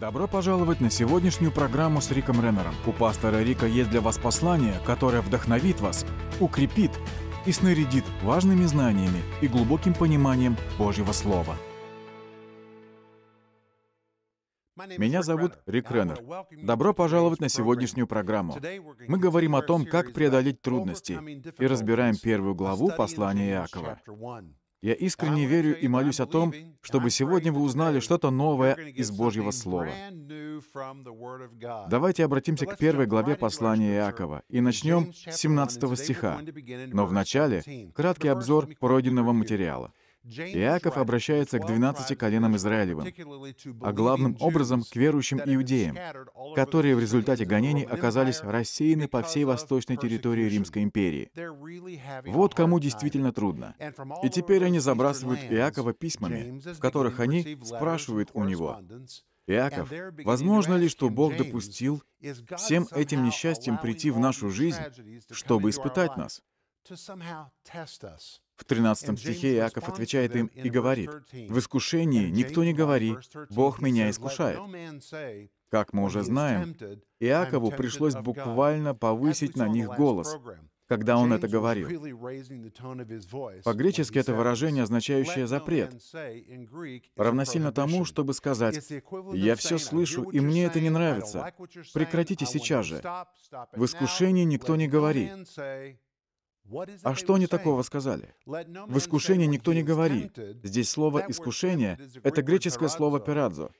Добро пожаловать на сегодняшнюю программу с Риком Реннером. У пастора Рика есть для вас послание, которое вдохновит вас, укрепит и снарядит важными знаниями и глубоким пониманием Божьего Слова. Меня зовут Рик Реннер. Добро пожаловать на сегодняшнюю программу. Мы говорим о том, как преодолеть трудности, и разбираем первую главу послания Иакова. Я искренне верю и молюсь о том, чтобы сегодня вы узнали что-то новое из Божьего Слова. Давайте обратимся к первой главе послания Иакова и начнем с 17 стиха. Но вначале краткий обзор пройденного материала — Иаков обращается к 12 коленам Израилевым, а главным образом к верующим иудеям, которые в результате гонений оказались рассеяны по всей восточной территории Римской империи. Вот кому действительно трудно. И теперь они забрасывают Иакова письмами, в которых они спрашивают у него, Иаков, возможно ли, что Бог допустил всем этим несчастьем прийти в нашу жизнь, чтобы испытать нас? В 13 стихе Иаков отвечает им и говорит, «В искушении никто не говори, Бог меня искушает». Как мы уже знаем, Иакову пришлось буквально повысить на них голос, когда он это говорил. По-гречески это выражение, означающее запрет, равносильно тому, чтобы сказать, «Я все слышу, и мне это не нравится. Прекратите сейчас же. В искушении никто не говорит." А что они такого сказали? В искушении никто не говорит. Здесь слово «искушение» — это греческое слово «пирадзо»,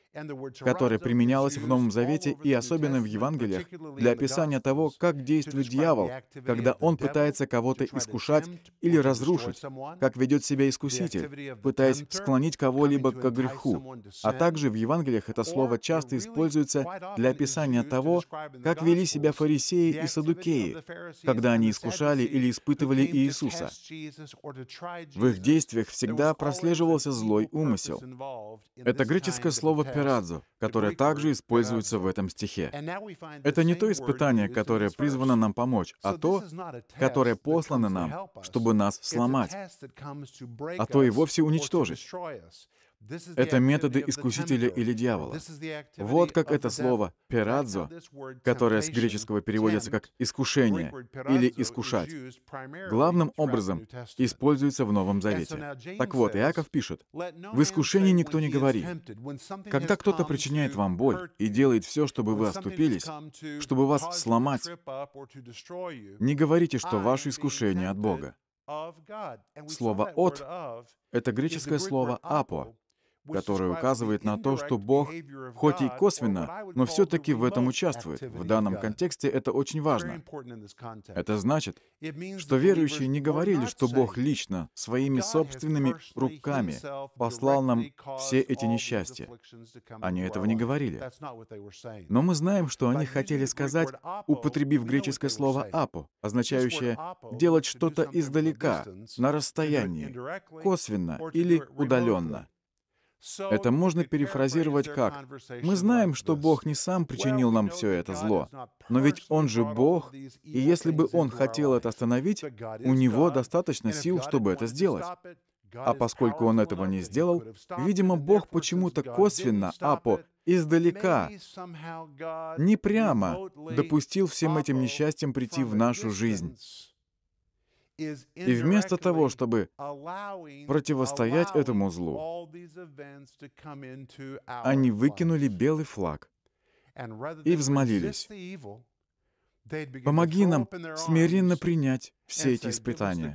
которое применялось в Новом Завете и особенно в Евангелиях для описания того, как действует дьявол, когда он пытается кого-то искушать или разрушить, как ведет себя искуситель, пытаясь склонить кого-либо к греху. А также в Евангелиях это слово часто используется для описания того, как вели себя фарисеи и садукеи, когда они искушали или испытывали испытывали Иисуса. В их действиях всегда прослеживался злой умысел. Это греческое слово «пирадзо», которое также используется в этом стихе. Это не то испытание, которое призвано нам помочь, а то, которое послано нам, чтобы нас сломать, а то и вовсе уничтожить. Это методы искусителя или дьявола. Вот как это слово «перадзо», которое с греческого переводится как «искушение» или «искушать», главным образом используется в Новом Завете. Так вот, Иаков пишет, «В искушении никто не говорит. Когда кто-то причиняет вам боль и делает все, чтобы вы оступились, чтобы вас сломать, не говорите, что ваше искушение от Бога. Слово «от» — это греческое слово «апо», который указывает на то, что Бог, хоть и косвенно, но все-таки в этом участвует. В данном контексте это очень важно. Это значит, что верующие не говорили, что Бог лично, своими собственными руками, послал нам все эти несчастья. Они этого не говорили. Но мы знаем, что они хотели сказать, употребив греческое слово «апо», означающее «делать что-то издалека, на расстоянии, косвенно или удаленно». Это можно перефразировать как «Мы знаем, что Бог не сам причинил нам все это зло, но ведь Он же Бог, и если бы Он хотел это остановить, у Него достаточно сил, чтобы это сделать». А поскольку он этого не сделал, видимо, Бог почему-то косвенно, а по издалека, не прямо, допустил всем этим несчастьям прийти в нашу жизнь. И вместо того, чтобы противостоять этому злу, они выкинули белый флаг и взмолились. Помоги нам смиренно принять все эти испытания.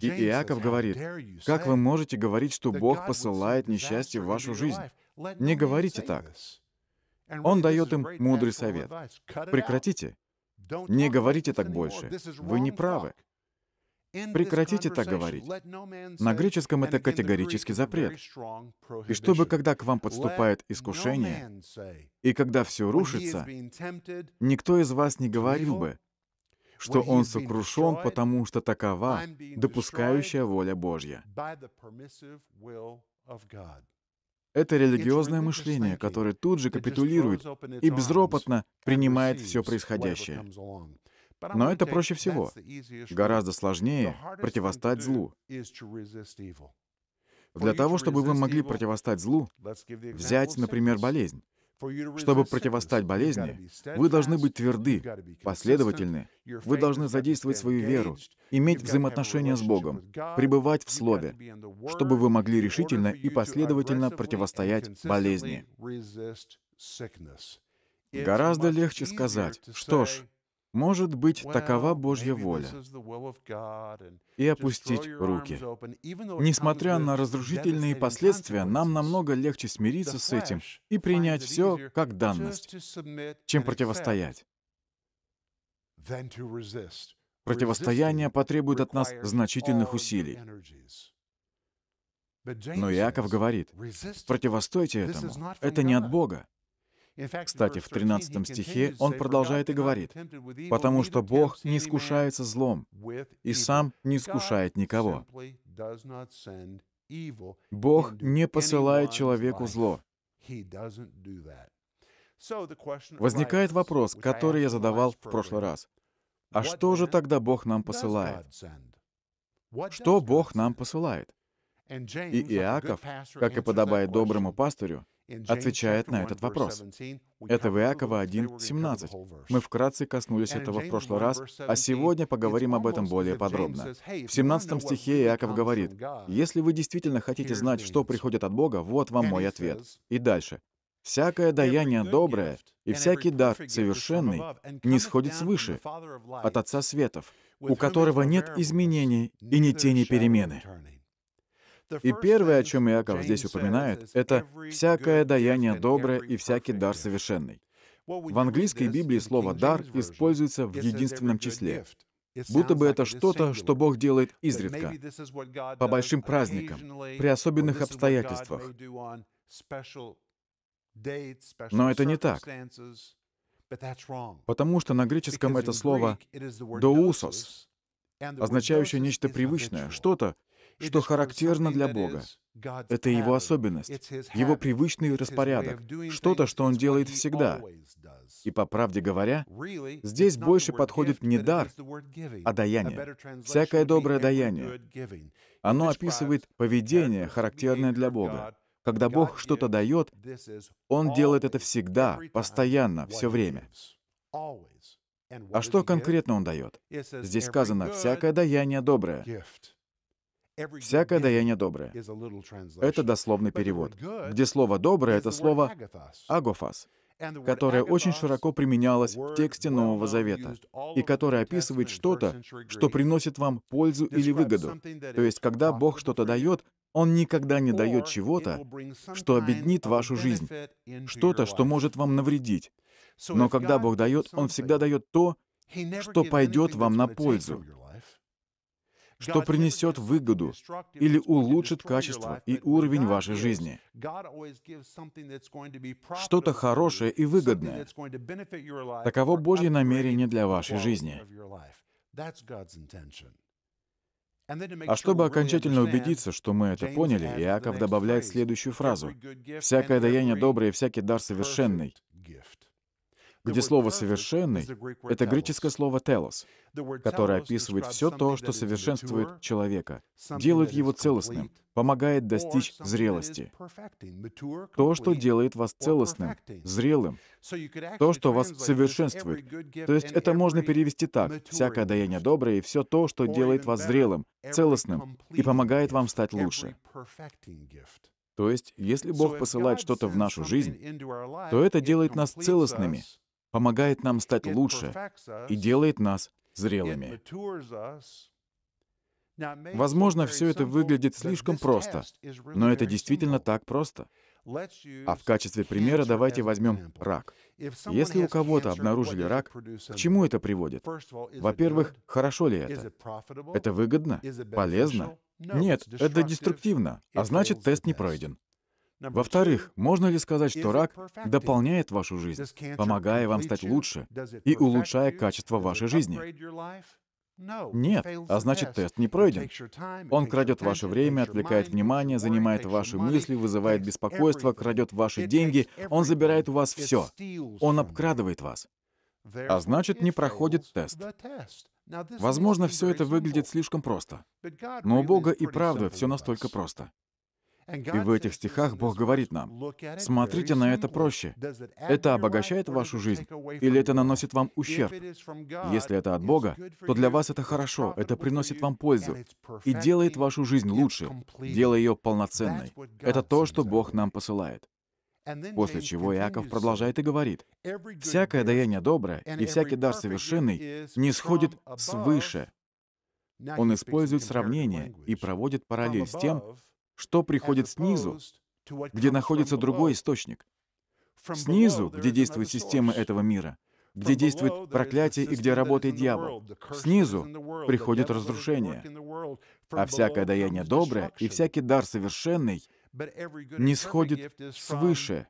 И Иаков говорит, как вы можете говорить, что Бог посылает несчастье в вашу жизнь? Не говорите так. Он дает им мудрый совет. Прекратите. Не говорите так больше. Вы не правы. Прекратите так говорить. На греческом это категорический запрет. И чтобы, когда к вам подступает искушение, и когда все рушится, никто из вас не говорил бы, что он сокрушен, потому что такова допускающая воля Божья. Это религиозное мышление, которое тут же капитулирует и безропотно принимает все происходящее. Но это проще всего. Гораздо сложнее противостать злу. Для того, чтобы вы могли противостать злу, взять, например, болезнь. Чтобы противостать болезни, вы должны быть тверды, последовательны, вы должны задействовать свою веру, иметь взаимоотношения с Богом, пребывать в Слове, чтобы вы могли решительно и последовательно противостоять болезни. Гораздо легче сказать, что ж, может быть, такова Божья воля. И опустить руки. Несмотря на разрушительные последствия, нам намного легче смириться с этим и принять все как данность, чем противостоять. Противостояние потребует от нас значительных усилий. Но Иаков говорит, противостойте этому, это не от Бога. Кстати, в 13 стихе он продолжает и говорит, «Потому что Бог не искушается злом, и сам не искушает никого». Бог не посылает человеку зло. Возникает вопрос, который я задавал в прошлый раз. А что же тогда Бог нам посылает? Что Бог нам посылает? И Иаков, как и подобает доброму пастырю, отвечает на этот вопрос. Это в Иакова 1.17. Мы вкратце коснулись этого в прошлый раз, а сегодня поговорим об этом более подробно. В 17 стихе Иаков говорит, «Если вы действительно хотите знать, что приходит от Бога, вот вам мой ответ». И дальше. «Всякое даяние доброе и всякий дар совершенный не сходит свыше от Отца Светов, у которого нет изменений и ни тени перемены». И первое, о чем Иаков здесь упоминает, это «всякое даяние доброе и всякий дар совершенный». В английской Библии слово «дар» используется в единственном числе, будто бы это что-то, что Бог делает изредка, по большим праздникам, при особенных обстоятельствах. Но это не так. Потому что на греческом это слово «доусос», означающее нечто привычное, что-то, что характерно для Бога. Это его особенность, его привычный распорядок, что-то, что он делает всегда. И по правде говоря, здесь больше подходит не дар, а даяние. Всякое доброе даяние. Оно описывает поведение, характерное для Бога. Когда Бог что-то дает, Он делает это всегда, постоянно, все время. А что конкретно Он дает? Здесь сказано «всякое даяние доброе». Всякое даяние доброе. Это дословный перевод, где слово «доброе» — это слово «агофас», которое очень широко применялось в тексте Нового Завета и которое описывает что-то, что приносит вам пользу или выгоду. То есть, когда Бог что-то дает, Он никогда не дает чего-то, что обеднит вашу жизнь, что-то, что может вам навредить. Но когда Бог дает, Он всегда дает то, что пойдет вам на пользу что принесет выгоду или улучшит качество и уровень вашей жизни. Что-то хорошее и выгодное. Таково Божье намерение для вашей жизни. А чтобы окончательно убедиться, что мы это поняли, Иаков добавляет следующую фразу. «Всякое даяние доброе и всякий дар совершенный» где слово «совершенный» — это греческое слово «телос», которое описывает все то, что совершенствует человека, делает его целостным, помогает достичь зрелости. То, что делает вас целостным, зрелым, то, что вас совершенствует. То есть это можно перевести так. Всякое даяние доброе и все то, что делает вас зрелым, целостным и помогает вам стать лучше. То есть, если Бог посылает что-то в нашу жизнь, то это делает нас целостными, помогает нам стать лучше и делает нас зрелыми. Возможно, все это выглядит слишком просто, но это действительно так просто. А в качестве примера давайте возьмем рак. Если у кого-то обнаружили рак, к чему это приводит? Во-первых, хорошо ли это? Это выгодно? Полезно? Нет, это деструктивно, а значит тест не пройден. Во-вторых, можно ли сказать, что рак дополняет вашу жизнь, помогая вам стать лучше и улучшая качество вашей жизни? Нет, а значит тест не пройден. Он крадет ваше время, отвлекает внимание, занимает ваши мысли, вызывает беспокойство, крадет ваши деньги, он забирает у вас все. Он обкрадывает вас. А значит, не проходит тест. Возможно, все это выглядит слишком просто. Но у Бога и правда все настолько просто. И в этих стихах Бог говорит нам, смотрите на это проще. Это обогащает вашу жизнь или это наносит вам ущерб? Если это от Бога, то для вас это хорошо, это приносит вам пользу и делает вашу жизнь лучше, делая ее полноценной. Это то, что Бог нам посылает. После чего Иаков продолжает и говорит, «Всякое даяние доброе и всякий дар совершенный не сходит свыше». Он использует сравнение и проводит параллель с тем, что приходит снизу, где находится другой источник. Снизу, где действуют системы этого мира, где действует проклятие и где работает дьявол. Снизу приходит разрушение. А всякое даяние доброе и всякий дар совершенный не сходит свыше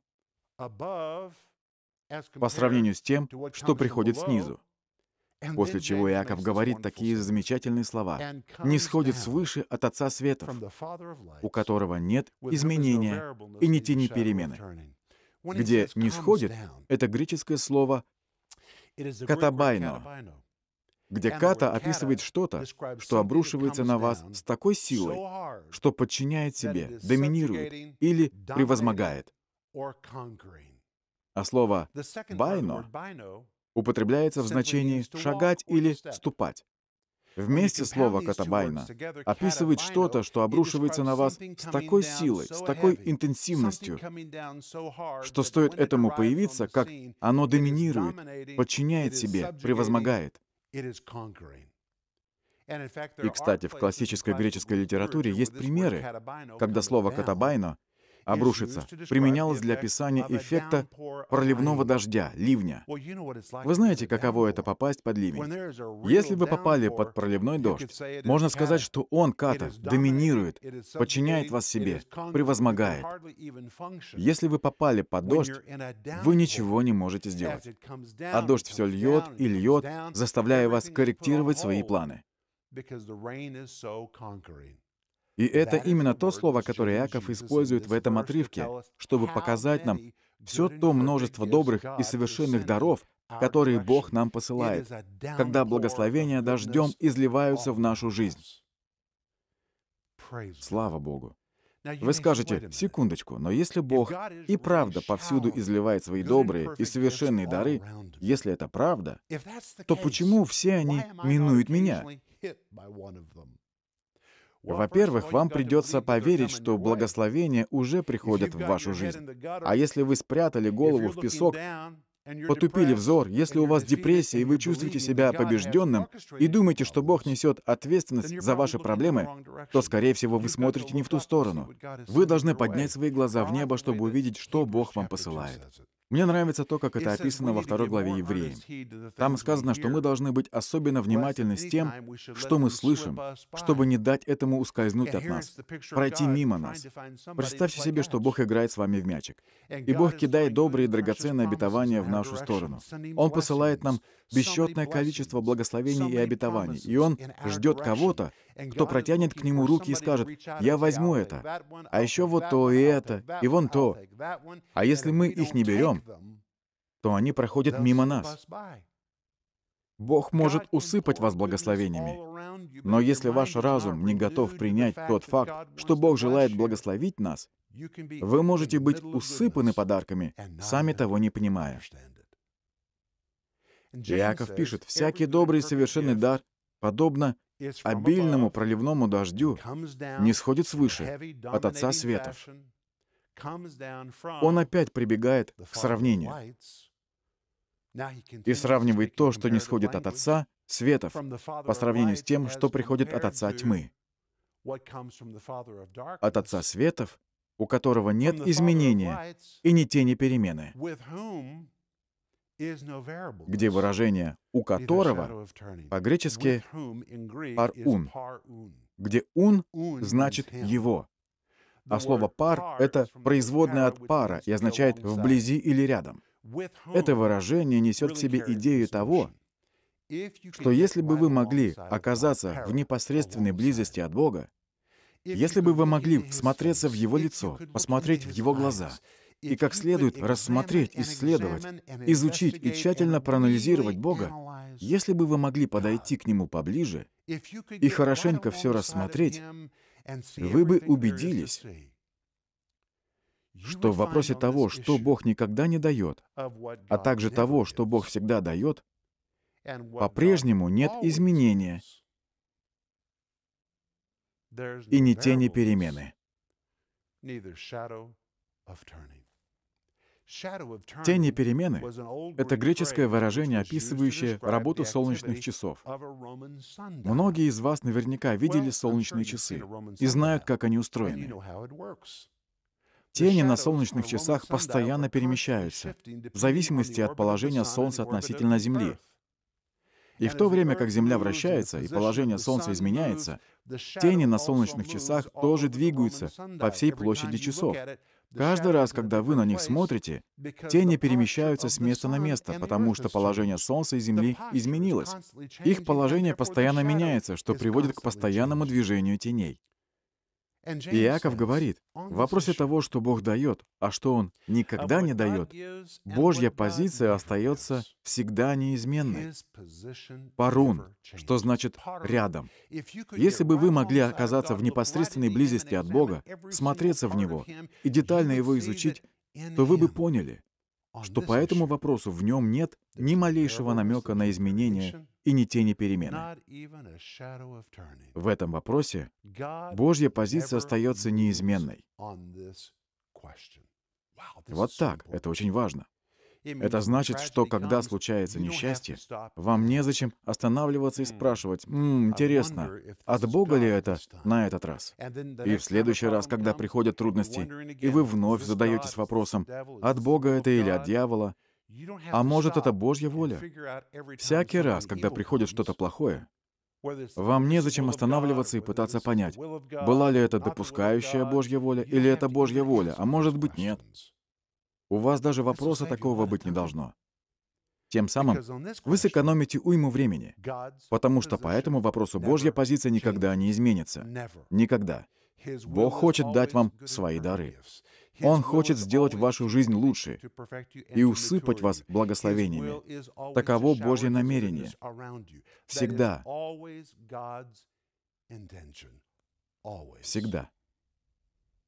по сравнению с тем, что приходит снизу. После чего Иаков говорит такие замечательные слова. «Не сходит свыше от Отца Светов, у которого нет изменения и не тени перемены». Где «не сходит» — это греческое слово «катабайно», где ката описывает что-то, что обрушивается на вас с такой силой, что подчиняет себе, доминирует или превозмогает. А слово «байно» употребляется в значении «шагать» или «ступать». Вместе слово «катабайна» описывает что-то, что обрушивается на вас с такой силой, с такой интенсивностью, что стоит этому появиться, как оно доминирует, подчиняет себе, превозмогает. И, кстати, в классической греческой литературе есть примеры, когда слово «катабайно» обрушится, применялось для описания эффекта проливного дождя, ливня. Вы знаете, каково это попасть под ливень? Если вы попали под проливной дождь, можно сказать, что он, ката, доминирует, подчиняет вас себе, превозмогает. Если вы попали под дождь, вы ничего не можете сделать. А дождь все льет и льет, заставляя вас корректировать свои планы. И это именно то слово, которое Иаков использует в этом отрывке, чтобы показать нам все то множество добрых и совершенных даров, которые Бог нам посылает, когда благословения дождем изливаются в нашу жизнь. Слава Богу! Вы скажете, секундочку, но если Бог и правда повсюду изливает свои добрые и совершенные дары, если это правда, то почему все они минуют меня? Во-первых, вам придется поверить, что благословения уже приходят в вашу жизнь. А если вы спрятали голову в песок, потупили взор, если у вас депрессия и вы чувствуете себя побежденным и думаете, что Бог несет ответственность за ваши проблемы, то, скорее всего, вы смотрите не в ту сторону. Вы должны поднять свои глаза в небо, чтобы увидеть, что Бог вам посылает. Мне нравится то, как это описано во второй главе Евреям. Там сказано, что мы должны быть особенно внимательны с тем, что мы слышим, чтобы не дать этому ускользнуть от нас, пройти мимо нас. Представьте себе, что Бог играет с вами в мячик. И Бог кидает добрые драгоценные обетования в нашу сторону. Он посылает нам бесчетное количество благословений и обетований, и Он ждет кого-то, кто протянет к Нему руки и скажет, «Я возьму это, а еще вот то и это, и вон то». А если мы их не берем, то они проходят мимо нас. Бог может усыпать вас благословениями. Но если ваш разум не готов принять тот факт, что Бог желает благословить нас, вы можете быть усыпаны подарками, сами того не понимая. Иаков пишет, «Всякий добрый и совершенный дар, подобно обильному проливному дождю, не сходит свыше от Отца Светов». Он опять прибегает к сравнению и сравнивает то, что не сходит от Отца, светов, по сравнению с тем, что приходит от Отца тьмы. От Отца светов, у которого нет изменения и ни тени перемены, где выражение «у которого» по-гречески «парун», где «ун» значит «его», а слово «пар» — это производное от «пара» и означает «вблизи» или «рядом». Это выражение несет в себе идею того, что если бы вы могли оказаться в непосредственной близости от Бога, если бы вы могли всмотреться в Его лицо, посмотреть в Его глаза, и как следует рассмотреть, исследовать, изучить и тщательно проанализировать Бога, если бы вы могли подойти к Нему поближе и хорошенько все рассмотреть, вы бы убедились, что в вопросе того, что Бог никогда не дает, а также того, что Бог всегда дает, по-прежнему нет изменения и ни тени перемены. Тени перемены — это греческое выражение, описывающее работу солнечных часов. Многие из вас наверняка видели солнечные часы и знают, как они устроены. Тени на солнечных часах постоянно перемещаются, в зависимости от положения Солнца относительно Земли. И в то время как Земля вращается и положение Солнца изменяется, тени на солнечных часах тоже двигаются по всей площади часов, Каждый раз, когда вы на них смотрите, тени перемещаются с места на место, потому что положение Солнца и Земли изменилось. Их положение постоянно меняется, что приводит к постоянному движению теней. Иаков говорит, в вопросе того, что Бог дает, а что Он никогда не дает, Божья позиция остается всегда неизменной. Парун, что значит «рядом». Если бы вы могли оказаться в непосредственной близости от Бога, смотреться в Него и детально Его изучить, то вы бы поняли, что по этому вопросу в нем нет ни малейшего намека на изменение и ни тени перемены. В этом вопросе Божья позиция остается неизменной. Вот так, это очень важно. Это значит, что когда случается несчастье, вам незачем останавливаться и hmm. спрашивать, «Ммм, интересно, от Бога ли это на этот раз?» И в следующий раз, когда приходят трудности, и вы вновь задаетесь вопросом, «От Бога это или от дьявола?» А может, это Божья воля? Всякий раз, когда приходит что-то плохое, вам незачем останавливаться и пытаться понять, была ли это допускающая Божья воля или это Божья воля, а может быть нет. У вас даже вопроса такого быть не должно. Тем самым вы сэкономите уйму времени, потому что по этому вопросу Божья позиция никогда не изменится. Никогда. Бог хочет дать вам свои дары. Он хочет сделать вашу жизнь лучше и усыпать вас благословениями. Таково Божье намерение. Всегда. Всегда.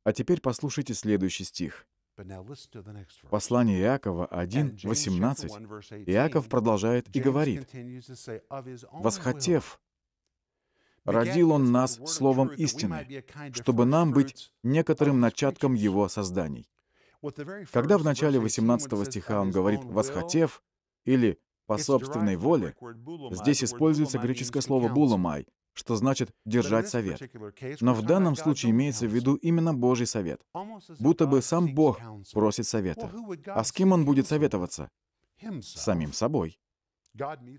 А теперь послушайте следующий стих. Послание Иакова 1, 18. Иаков продолжает и говорит, «Восхотев Родил Он нас словом истины, чтобы нам быть некоторым начатком Его созданий. Когда в начале 18 стиха он говорит «восхотев» или «по собственной воле», здесь используется греческое слово буломай, что значит «держать совет». Но в данном случае имеется в виду именно Божий совет. Будто бы сам Бог просит совета. А с кем он будет советоваться? С самим собой.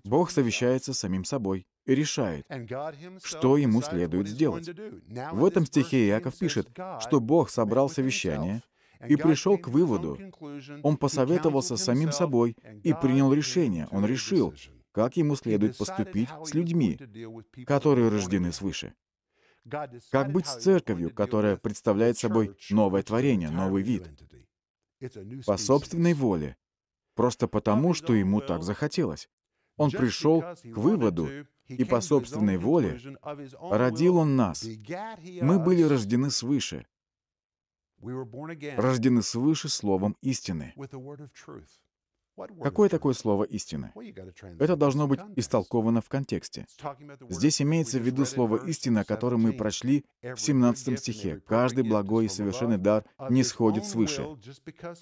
Бог совещается с самим собой и решает, что ему следует сделать. В этом стихе Иаков пишет, что Бог собрал совещание и пришел к выводу. Он посоветовался с самим собой и принял решение. Он решил, как ему следует поступить с людьми, которые рождены свыше. Как быть с церковью, которая представляет собой новое творение, новый вид? По собственной воле, просто потому, что ему так захотелось. Он пришел к выводу, и по собственной воле родил Он нас. Мы были рождены свыше. Рождены свыше словом истины. Какое такое слово истины? Это должно быть истолковано в контексте. Здесь имеется в виду слово «истина», которое мы прочли в 17 стихе. «Каждый благой и совершенный дар не сходит свыше».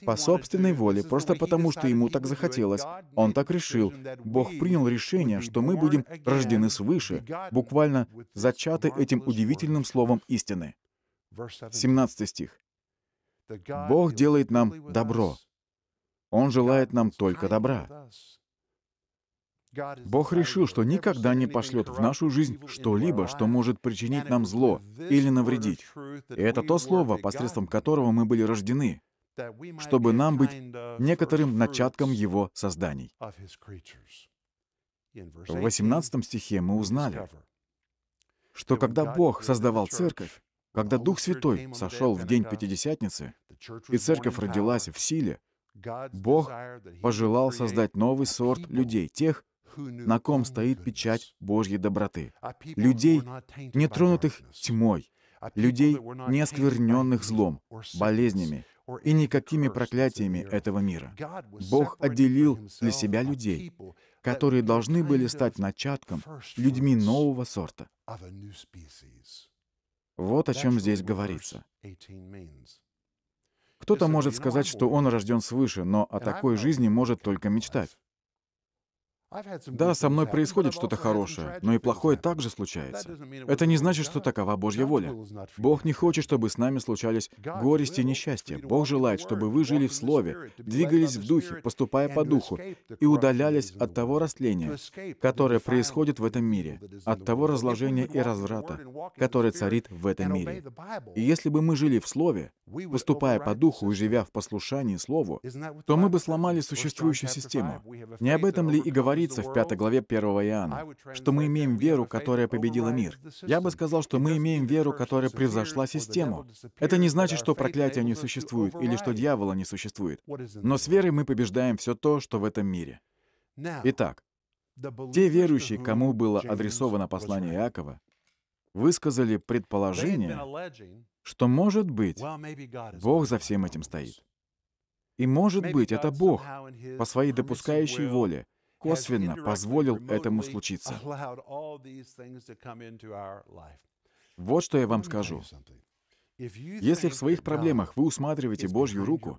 По собственной воле, просто потому, что ему так захотелось, он так решил. Бог принял решение, что мы будем рождены свыше, буквально зачаты этим удивительным словом «истины». 17 стих. «Бог делает нам добро, он желает нам только добра. Бог решил, что никогда не пошлет в нашу жизнь что-либо, что может причинить нам зло или навредить. И это то слово, посредством которого мы были рождены, чтобы нам быть некоторым начатком Его созданий. В 18 стихе мы узнали, что когда Бог создавал церковь, когда Дух Святой сошел в день Пятидесятницы, и церковь родилась в силе, Бог пожелал создать новый сорт людей, тех, на ком стоит печать Божьей доброты, а людей, а не тронутых тьмой, людей, не оскверненных злом, болезнями и никакими проклятиями этого мира. Бог отделил для себя людей, которые должны были стать начатком, людьми нового сорта. Вот о чем здесь говорится. Кто-то может сказать, что он рожден свыше, но о такой жизни может только мечтать. Да, со мной происходит что-то хорошее, но и плохое также случается. Это не значит, что такова Божья воля. Бог не хочет, чтобы с нами случались горести и несчастья. Бог желает, чтобы вы жили в Слове, двигались в Духе, поступая по Духу, и удалялись от того растления, которое происходит в этом мире, от того разложения и разврата, которое царит в этом мире. И если бы мы жили в Слове, поступая по Духу и живя в послушании Слову, то мы бы сломали существующую систему. Не об этом ли и говорит говорится в пятой главе 1 Иоанна, что мы имеем веру, которая победила мир. Я бы сказал, что мы имеем веру, которая превзошла систему. Это не значит, что проклятия не существует или что дьявола не существует. Но с верой мы побеждаем все то, что в этом мире. Итак, те верующие, кому было адресовано послание Иакова, высказали предположение, что, может быть, Бог за всем этим стоит. И, может быть, это Бог, по своей допускающей воле, косвенно позволил этому случиться. Вот что я вам скажу. Если в своих проблемах вы усматриваете Божью руку,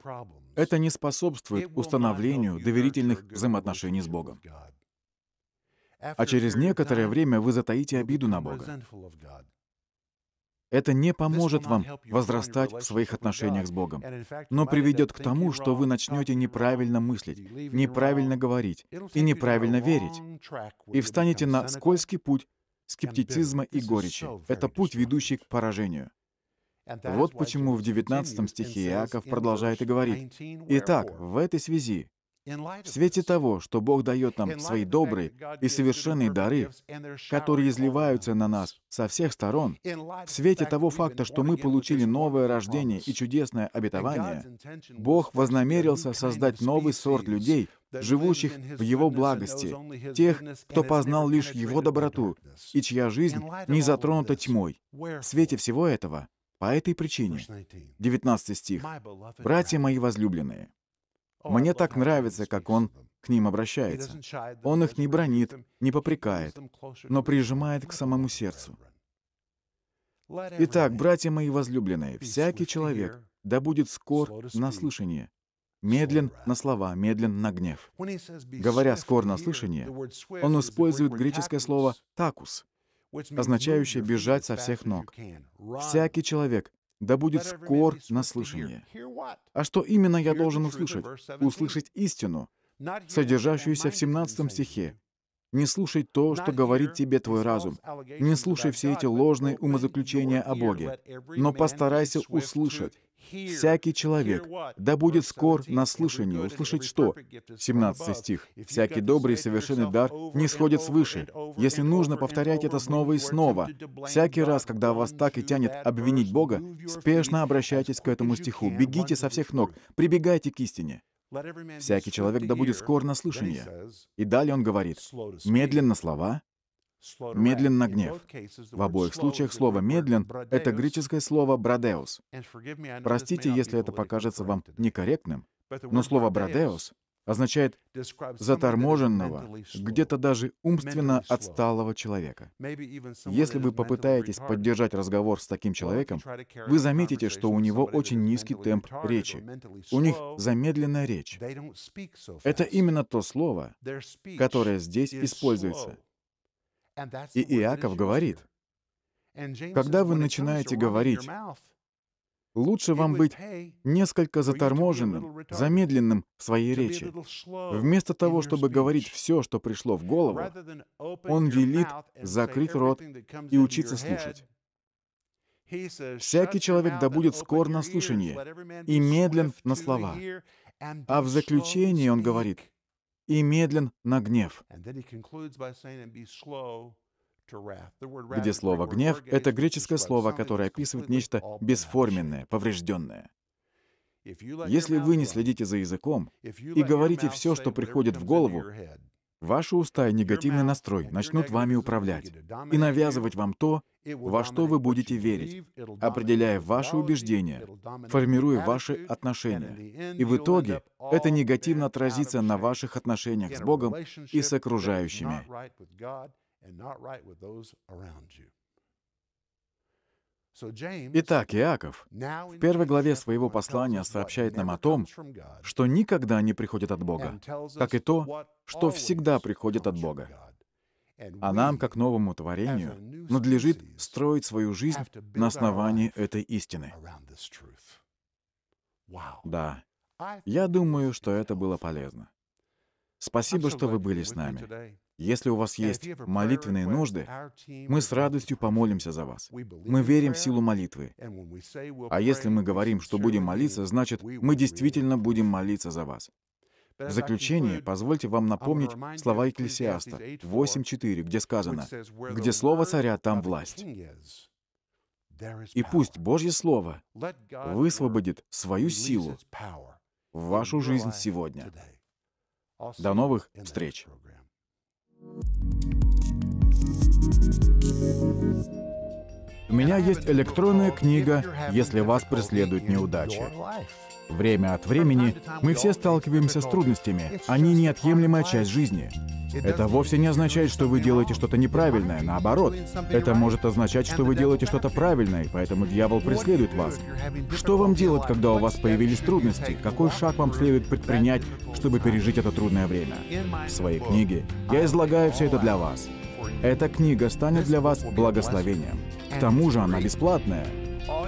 это не способствует установлению доверительных взаимоотношений с Богом. А через некоторое время вы затаите обиду на Бога. Это не поможет вам возрастать в своих отношениях с Богом, но приведет к тому, что вы начнете неправильно мыслить, неправильно говорить и неправильно верить, и встанете на скользкий путь скептицизма и горечи. Это путь, ведущий к поражению. Вот почему в 19 стихе Иаков продолжает и говорит, «Итак, в этой связи в свете того, что Бог дает нам свои добрые и совершенные дары, которые изливаются на нас со всех сторон, в свете того факта, что мы получили новое рождение и чудесное обетование, Бог вознамерился создать новый сорт людей, живущих в Его благости, тех, кто познал лишь Его доброту и чья жизнь не затронута тьмой. В свете всего этого, по этой причине, 19 стих, «Братья мои возлюбленные, мне так нравится, как он к ним обращается. Он их не бронит, не попрекает, но прижимает к самому сердцу. Итак, братья мои возлюбленные, всякий человек да будет скор на слышание, медлен на слова, медлен на гнев. Говоря «скор на слышание», он использует греческое слово «такус», означающее «бежать со всех ног». Всякий человек да будет скор на слышание. А что именно я должен услышать? Услышать истину, содержащуюся в 17 стихе. Не слушай то, что говорит тебе твой разум. Не слушай все эти ложные умозаключения о Боге. Но постарайся услышать. «Всякий человек, да будет скор на слышание, услышать что?» 17 стих. «Всякий добрый и совершенный дар не сходит свыше. Если нужно, повторять это снова и снова. Всякий раз, когда вас так и тянет обвинить Бога, спешно обращайтесь к этому стиху. Бегите со всех ног, прибегайте к истине. Всякий человек да будет скор на слышание. И далее он говорит, медленно слова, медленно гнев. В обоих случаях слово «медлен» — это греческое слово брадеус. Простите, если это покажется вам некорректным, но слово брадеус означает заторможенного, где-то даже умственно отсталого человека. Если вы попытаетесь поддержать разговор с таким человеком, вы заметите, что у него очень низкий темп речи. У них замедленная речь. Это именно то слово, которое здесь используется. И Иаков говорит, когда вы начинаете говорить, Лучше вам быть несколько заторможенным, замедленным в своей речи. Вместо того, чтобы говорить все, что пришло в голову, он велит закрыть рот и учиться слушать. «Всякий человек да будет скор на слушание и медлен на слова». А в заключении он говорит «и медлен на гнев» где слово «гнев» — это греческое слово, которое описывает нечто бесформенное, поврежденное. Если вы не следите за языком и говорите все, что приходит в голову, ваши уста и негативный настрой начнут вами управлять и навязывать вам то, во что вы будете верить, определяя ваши убеждения, формируя ваши отношения. И в итоге это негативно отразится на ваших отношениях с Богом и с окружающими. Итак, Иаков в первой главе своего послания сообщает нам о том, что никогда не приходит от Бога, как и то, что всегда приходит от Бога. А нам, как новому творению, надлежит строить свою жизнь на основании этой истины. Да, я думаю, что это было полезно. Спасибо, что вы были с нами. Если у вас есть молитвенные нужды, мы с радостью помолимся за вас. Мы верим в силу молитвы. А если мы говорим, что будем молиться, значит, мы действительно будем молиться за вас. В заключение, позвольте вам напомнить слова Екклесиаста 8.4, где сказано, «Где слово царя, там власть». И пусть Божье Слово высвободит свою силу в вашу жизнь сегодня. До новых встреч! У меня есть электронная книга «Если вас преследует неудача». Время от времени мы все сталкиваемся с трудностями, они неотъемлемая часть жизни. Это вовсе не означает, что вы делаете что-то неправильное, наоборот. Это может означать, что вы делаете что-то правильное, и поэтому дьявол преследует вас. Что вам делать, когда у вас появились трудности? Какой шаг вам следует предпринять, чтобы пережить это трудное время? В своей книге я излагаю все это для вас. Эта книга станет для вас благословением. К тому же она бесплатная.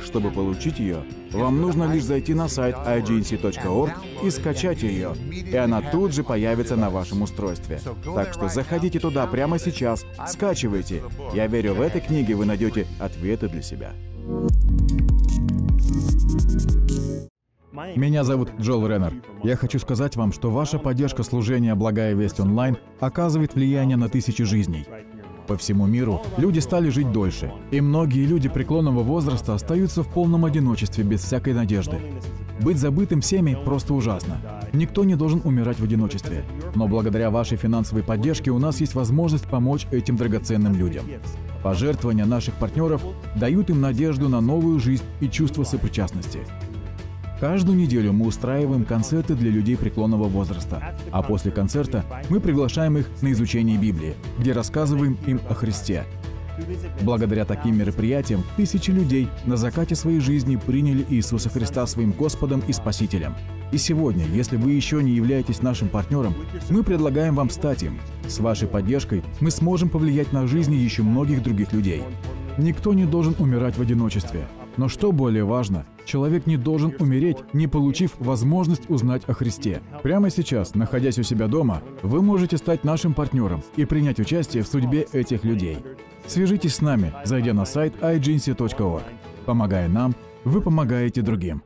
Чтобы получить ее, вам нужно лишь зайти на сайт agency.org и скачать ее, и она тут же появится на вашем устройстве. Так что заходите туда прямо сейчас, скачивайте. Я верю, в этой книге вы найдете ответы для себя. Меня зовут Джол Реннер. Я хочу сказать вам, что ваша поддержка служения «Благая весть онлайн» оказывает влияние на тысячи жизней по всему миру люди стали жить дольше, и многие люди преклонного возраста остаются в полном одиночестве без всякой надежды. Быть забытым всеми просто ужасно. Никто не должен умирать в одиночестве. Но благодаря вашей финансовой поддержке у нас есть возможность помочь этим драгоценным людям. Пожертвования наших партнеров дают им надежду на новую жизнь и чувство сопричастности. Каждую неделю мы устраиваем концерты для людей преклонного возраста, а после концерта мы приглашаем их на изучение Библии, где рассказываем им о Христе. Благодаря таким мероприятиям тысячи людей на закате своей жизни приняли Иисуса Христа своим Господом и Спасителем. И сегодня, если вы еще не являетесь нашим партнером, мы предлагаем вам стать им. С вашей поддержкой мы сможем повлиять на жизни еще многих других людей. Никто не должен умирать в одиночестве. Но что более важно – Человек не должен умереть, не получив возможность узнать о Христе. Прямо сейчас, находясь у себя дома, вы можете стать нашим партнером и принять участие в судьбе этих людей. Свяжитесь с нами, зайдя на сайт iGency.org. Помогая нам, вы помогаете другим.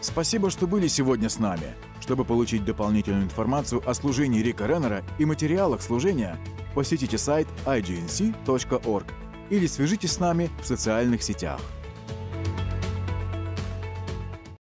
Спасибо, что были сегодня с нами. Чтобы получить дополнительную информацию о служении Рика Реннера и материалах служения, посетите сайт ignc.org или свяжитесь с нами в социальных сетях.